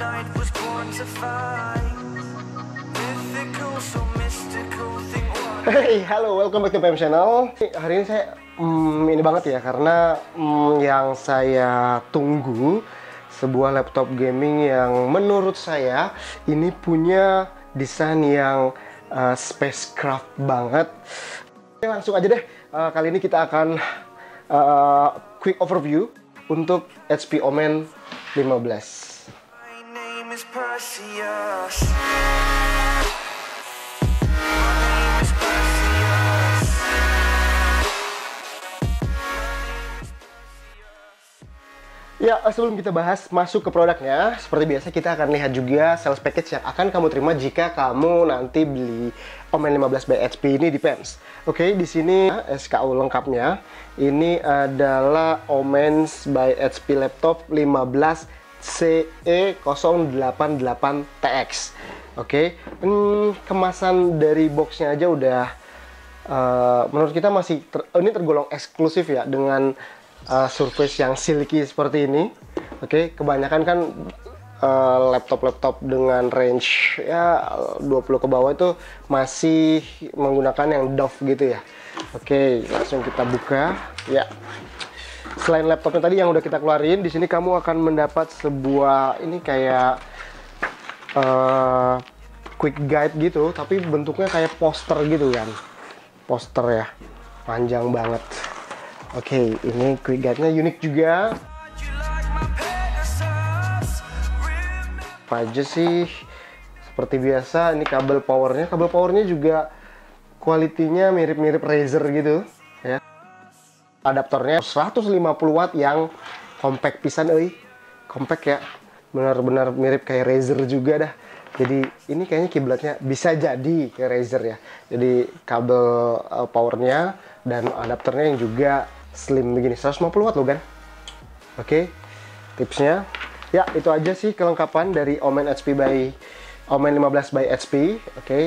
night was born to fight. Mythical, so mystical, thing. Hey, halo, welcome back to PM Channel. Hari ini saya hmm, ini banget ya karena hmm, yang saya tunggu sebuah laptop gaming yang menurut saya ini punya desain yang uh, spacecraft banget. Langsung aja deh, uh, kali ini kita akan uh, quick overview untuk HP Omen 15. Ya, sebelum kita bahas masuk ke produknya, seperti biasa kita akan lihat juga sales package yang akan kamu terima jika kamu nanti beli Omen 15 by HP ini di PEMS. Oke, di sini eh, SKU lengkapnya. Ini adalah Omen by HP laptop 15 CE088TX oke okay. hmm, kemasan dari boxnya aja udah uh, menurut kita masih ter oh, ini tergolong eksklusif ya dengan uh, surface yang silky seperti ini oke okay. kebanyakan kan eh, laptop-laptop uh, dengan range ya 20 ke bawah itu masih menggunakan yang Dove gitu ya. Oke, langsung kita buka. Ya selain laptopnya tadi yang udah kita keluarin di sini kamu akan mendapat sebuah ini kayak uh, quick guide gitu tapi bentuknya kayak poster gitu kan poster ya panjang banget oke okay, ini quick guide nya unik juga apa aja sih seperti biasa ini kabel powernya kabel powernya juga kualitinya mirip-mirip Razer gitu adaptornya 150 watt yang compact pisan euy compact ya benar-benar mirip kayak Razer juga dah jadi ini kayaknya kiblatnya bisa jadi kayak Razer ya jadi kabel uh, powernya dan adaptornya yang juga slim begini 150 watt loh kan oke okay. tipsnya ya itu aja sih kelengkapan dari Omen HP by Omen 15 by HP oke okay.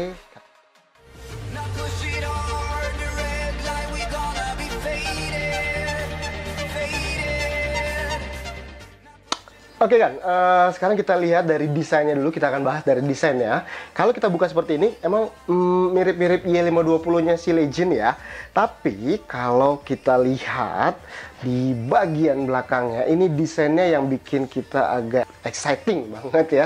Oke okay, kan, uh, eh, sekarang kita lihat dari desainnya dulu, kita akan bahas dari desain ya. Kalau kita buka seperti ini, emang mm, mirip-mirip mm, Y520-nya si Legend ya. Tapi kalau kita lihat di bagian belakangnya, ini desainnya yang bikin kita agak exciting banget ya.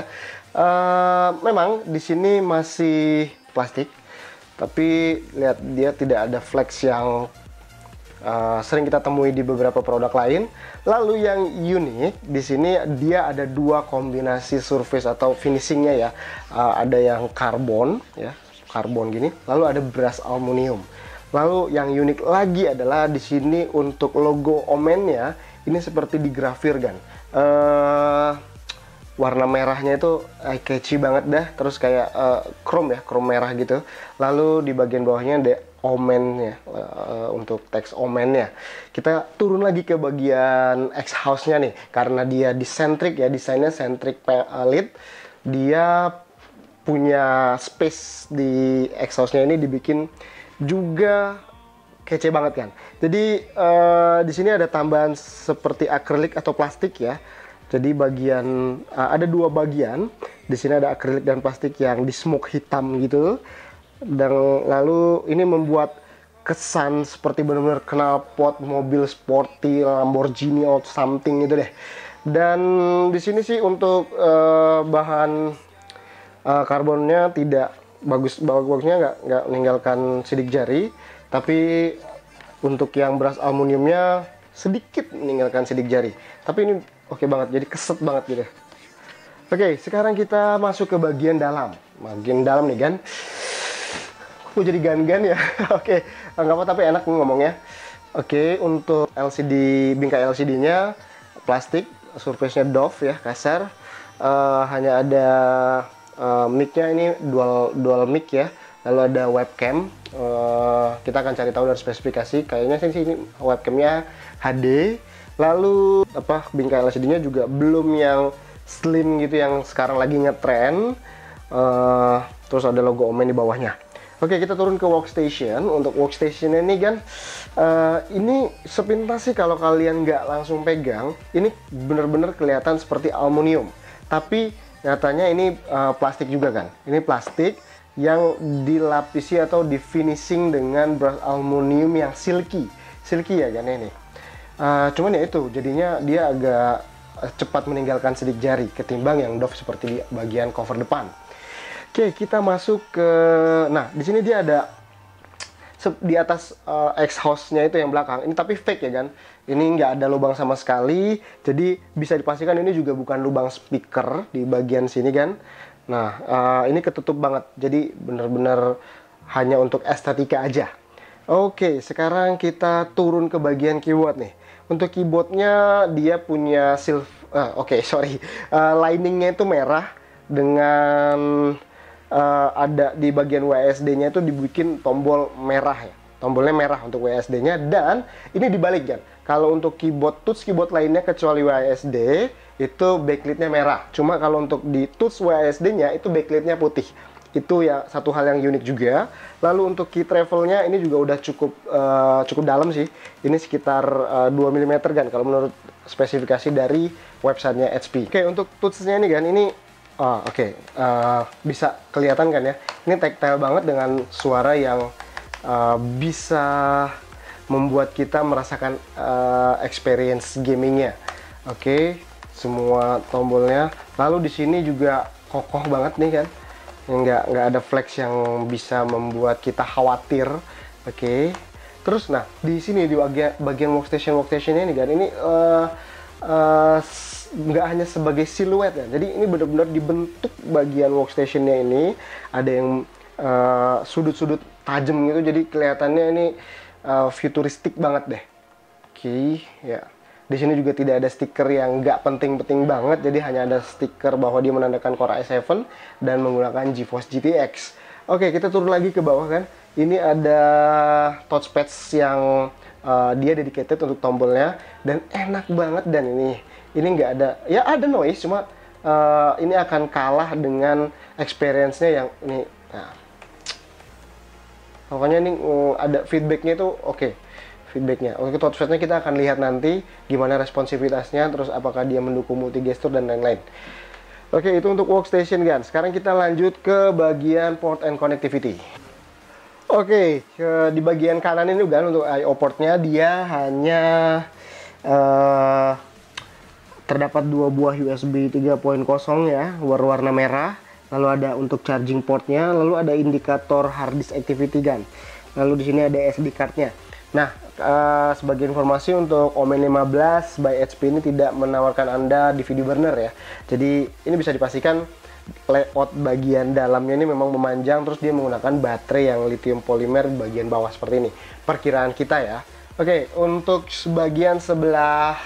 Uh, memang di sini masih plastik, tapi lihat dia tidak ada flex yang Eh, sering kita temui di beberapa produk lain. Lalu yang unik di sini dia ada dua kombinasi surface atau finishingnya ya. Uh, ada yang karbon ya, karbon gini. Lalu ada brass aluminium. Lalu yang unik lagi adalah di sini untuk logo Omen ya ini seperti kan. Uh, warna merahnya itu eye catchy banget dah, terus kayak uh, chrome ya, chrome merah gitu. Lalu di bagian bawahnya omennya uh, untuk teks omennya kita turun lagi ke bagian X house nya nih karena dia disentrik ya desainnya centric eh, lid dia punya space di X house nya ini dibikin juga kece banget kan jadi uh, di sini ada tambahan seperti akrilik atau plastik ya jadi bagian uh, ada dua bagian di sini ada akrilik dan plastik yang di smoke hitam gitu dan lalu ini membuat kesan seperti benar-benar knalpot mobil sporty Lamborghini or something gitu deh dan di sini sih untuk uh, bahan uh, karbonnya tidak bagus bagusnya nggak nggak meninggalkan sidik jari tapi untuk yang beras aluminiumnya sedikit meninggalkan sidik jari tapi ini oke okay banget jadi keset banget gitu oke okay, sekarang kita masuk ke bagian dalam bagian dalam nih kan aku jadi gan-gan ya oke okay. Eh, nggak apa tapi enak ngomongnya oke okay, untuk LCD bingkai LCD-nya plastik surface-nya doff ya kasar uh, hanya ada uh, mic-nya ini dual dual mic ya lalu ada webcam uh, kita akan cari tahu dari spesifikasi kayaknya sih ini webcamnya HD lalu apa bingkai LCD-nya juga belum yang slim gitu yang sekarang lagi ngetren uh, terus ada logo Omen di bawahnya Oke, kita turun ke workstation. Untuk workstation ini kan, uh, ini sepintas sih kalau kalian nggak langsung pegang, ini bener-bener kelihatan seperti aluminium. Tapi nyatanya ini uh, plastik juga kan. Ini plastik yang dilapisi atau di finishing dengan brush aluminium yang silky. Silky ya kan ini. Uh, cuman ya itu, jadinya dia agak cepat meninggalkan sidik jari ketimbang yang doff seperti di bagian cover depan. Oke, kita masuk ke nah, di sini dia ada di atas uh, ex nya itu yang belakang. Ini tapi fake ya kan. Ini nggak ada lubang sama sekali. Jadi bisa dipastikan ini juga bukan lubang speaker di bagian sini kan. Nah, uh, ini ketutup banget. Jadi benar-benar hanya untuk estetika aja. Oke, sekarang kita turun ke bagian keyboard nih. Untuk keyboardnya dia punya silver, uh, oke okay, sorry, uh, liningnya itu merah dengan uh, ada di bagian WSD-nya itu dibikin tombol merah ya. Tombolnya merah untuk WSD-nya dan ini dibalik kan. Kalau untuk keyboard touch keyboard lainnya kecuali WSD itu backlit merah. Cuma kalau untuk di touch WSD-nya itu backlit putih. Itu ya satu hal yang unik juga. Lalu untuk key travelnya ini juga udah cukup uh, cukup dalam sih. Ini sekitar uh, 2 mm kan kalau menurut spesifikasi dari websitenya HP. Oke, untuk touch-nya ini kan ini Oh, oke. Okay. Uh, eh, bisa kelihatan kan ya? Ini tactile banget dengan suara yang uh, bisa membuat kita merasakan uh, experience gamingnya. Oke, okay. semua tombolnya. Lalu di sini juga kokoh banget nih kan? Nggak nggak ada flex yang bisa membuat kita khawatir. Oke. Okay. Terus, nah di sini di bagian, bagian workstation workstationnya ini kan? Ini uh, uh, nggak hanya sebagai siluet ya jadi ini benar-benar dibentuk bagian workstationnya ini ada yang sudut eh, sudut-sudut tajam gitu jadi kelihatannya ini uh, futuristik banget deh oke okay, ya di sini juga tidak ada stiker yang nggak penting-penting banget jadi hanya ada stiker bahwa dia menandakan Core i7 dan menggunakan GeForce GTX oke okay, kita turun lagi ke bawah kan ini ada touchpad yang uh, dia dedicated untuk tombolnya dan enak banget dan ini ini nggak ada ya ada noise cuma uh, ini akan kalah dengan experience-nya yang ini nah pokoknya ini uh, ada feedbacknya itu oke okay. feedbacknya oke okay, touchpadnya kita akan lihat nanti gimana responsivitasnya terus apakah dia mendukung multi gesture dan lain-lain oke okay, itu untuk workstation kan sekarang kita lanjut ke bagian port and connectivity Oke, okay, di bagian kanan ini kan untuk IO portnya dia hanya uh, Terdapat dua buah USB 3.0 ya, warna merah. Lalu ada untuk charging portnya, lalu ada indikator hard disk activity gun. Lalu di sini ada SD cardnya. Nah, uh, sebagai informasi untuk Omen 15 by HP ini tidak menawarkan Anda DVD burner ya. Jadi ini bisa dipastikan layout bagian dalamnya ini memang memanjang terus dia menggunakan baterai yang lithium polimer di bagian bawah seperti ini. Perkiraan kita ya. Oke, untuk sebagian sebelah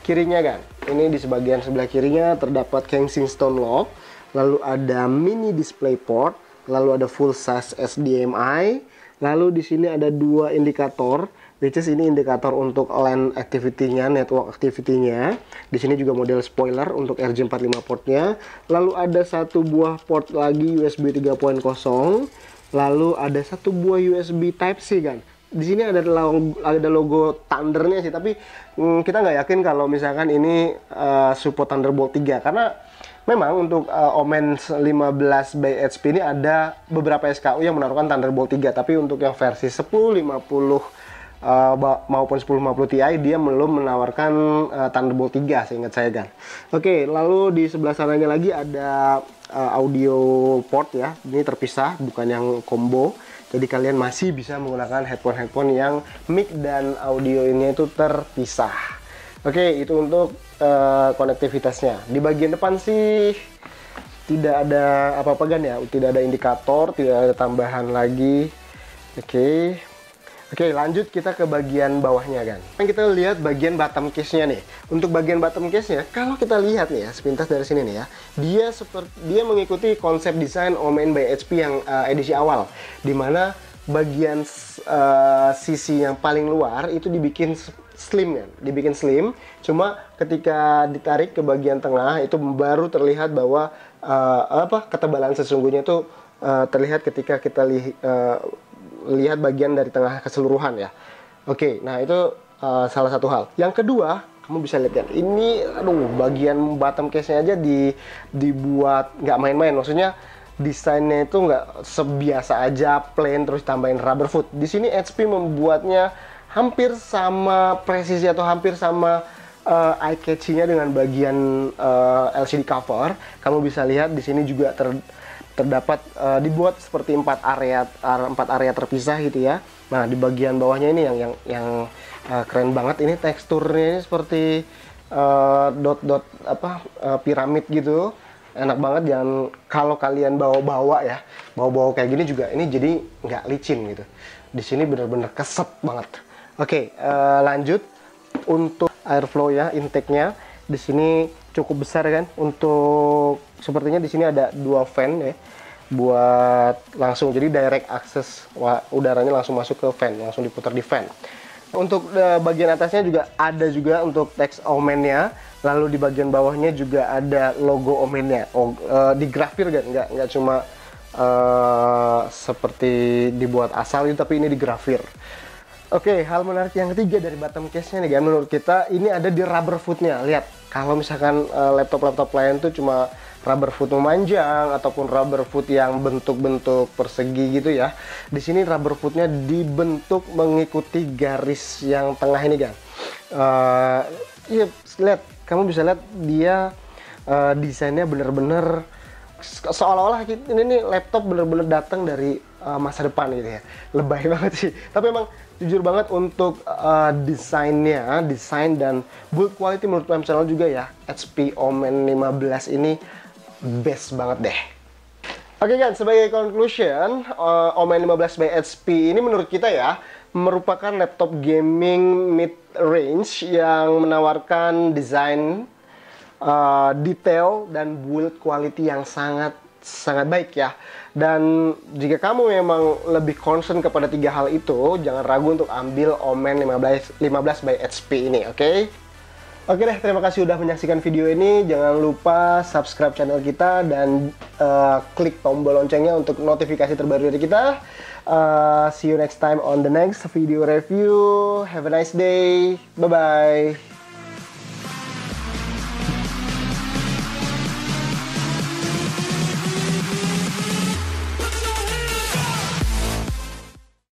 kirinya kan ini di sebagian sebelah kirinya terdapat Kensington lock, lalu ada mini display port, lalu ada full size HDMI, lalu di sini ada dua indikator, which is ini indikator untuk LAN activity-nya, network activity-nya. Di sini juga model spoiler untuk RJ45 port-nya. Lalu ada satu buah port lagi USB 3.0, lalu ada satu buah USB Type C kan di sini ada logo, ada logo Thundernya sih tapi mm, kita nggak yakin kalau misalkan ini uh, support Thunderbolt 3 karena memang untuk uh, Omen 15 by HP ini ada beberapa SKU yang menaruhkan Thunderbolt 3 tapi untuk yang versi 10, 50 uh, maupun 1050 Ti dia belum menawarkan uh, Thunderbolt 3 seingat saya kan. Oke, lalu di sebelah sananya lagi ada uh, audio port ya. Ini terpisah bukan yang combo. Jadi kalian masih bisa menggunakan headphone-headphone yang mic dan audio ini itu terpisah. Oke, itu untuk uh, konektivitasnya. Di bagian depan sih tidak ada apa-apa kan ya, tidak ada indikator, tidak ada tambahan lagi. Oke, Oke lanjut kita ke bagian bawahnya kan Sekarang kita lihat bagian bottom case-nya nih Untuk bagian bottom case-nya Kalau kita lihat nih ya sepintas dari sini nih ya Dia seperti dia mengikuti konsep desain omen by HP yang uh, edisi awal Dimana bagian uh, sisi yang paling luar itu dibikin slim kan dibikin slim cuma ketika ditarik ke bagian tengah itu baru terlihat bahwa uh, apa ketebalan sesungguhnya itu uh, terlihat ketika kita lihat. uh, lihat bagian dari tengah keseluruhan ya. Oke, nah itu uh, salah satu hal. Yang kedua, kamu bisa lihat ya, ini aduh bagian bottom case-nya aja di dibuat nggak main-main. Maksudnya desainnya itu nggak sebiasa aja plain terus tambahin rubber foot. Di sini HP membuatnya hampir sama presisi atau hampir sama uh, eye catching-nya dengan bagian uh, eh, LCD cover. Kamu bisa lihat di sini juga ter terdapat uh, dibuat seperti empat area empat area terpisah gitu ya. Nah di bagian bawahnya ini yang yang yang uh, keren banget ini teksturnya ini seperti dot-dot eh, apa uh, piramid gitu enak banget dan kalau kalian bawa-bawa ya bawa-bawa kayak gini juga ini jadi nggak licin gitu di sini benar-benar kesep banget oke okay, lanjut untuk airflow ya intake nya di sini cukup besar kan untuk sepertinya di sini ada dua fan ya buat langsung jadi direct akses udaranya langsung masuk ke fan langsung diputar di fan untuk e, bagian atasnya juga ada juga untuk teks omennya lalu di bagian bawahnya juga ada logo omennya oh, graffir e, grafir kan nggak nggak cuma e, seperti dibuat asal itu tapi ini di grafir Oke, hal menarik yang ketiga dari bottom case-nya nih, kan, menurut kita ini ada di rubber footnya. Lihat, kalau misalkan eh, laptop-laptop lain tuh cuma rubber foot memanjang ataupun rubber foot yang bentuk-bentuk persegi gitu ya. Di sini rubber footnya dibentuk mengikuti garis yang tengah ini kan. Uh, iya, lihat, kamu bisa lihat dia uh, desainnya bener-bener seolah-olah ini ini laptop bener-bener datang dari uh, masa depan gitu ya. Lebay banget sih. Tapi emang jujur banget untuk uh, desainnya, desain dan build quality menurut PM Channel juga ya. HP Omen 15 ini best banget deh. Oke okay kan, sebagai conclusion, uh, Omen 15 by HP ini menurut kita ya, merupakan laptop gaming mid-range yang menawarkan desain, uh, detail, dan build quality yang sangat sangat baik ya. Dan jika kamu memang lebih concern kepada tiga hal itu, jangan ragu untuk ambil Omen 15 15 by HP ini, oke? Okay? Oke deh, terima kasih sudah menyaksikan video ini. Jangan lupa subscribe channel kita dan uh, klik tombol loncengnya untuk notifikasi terbaru dari kita. Uh, see you next time on the next video review. Have a nice day. Bye-bye.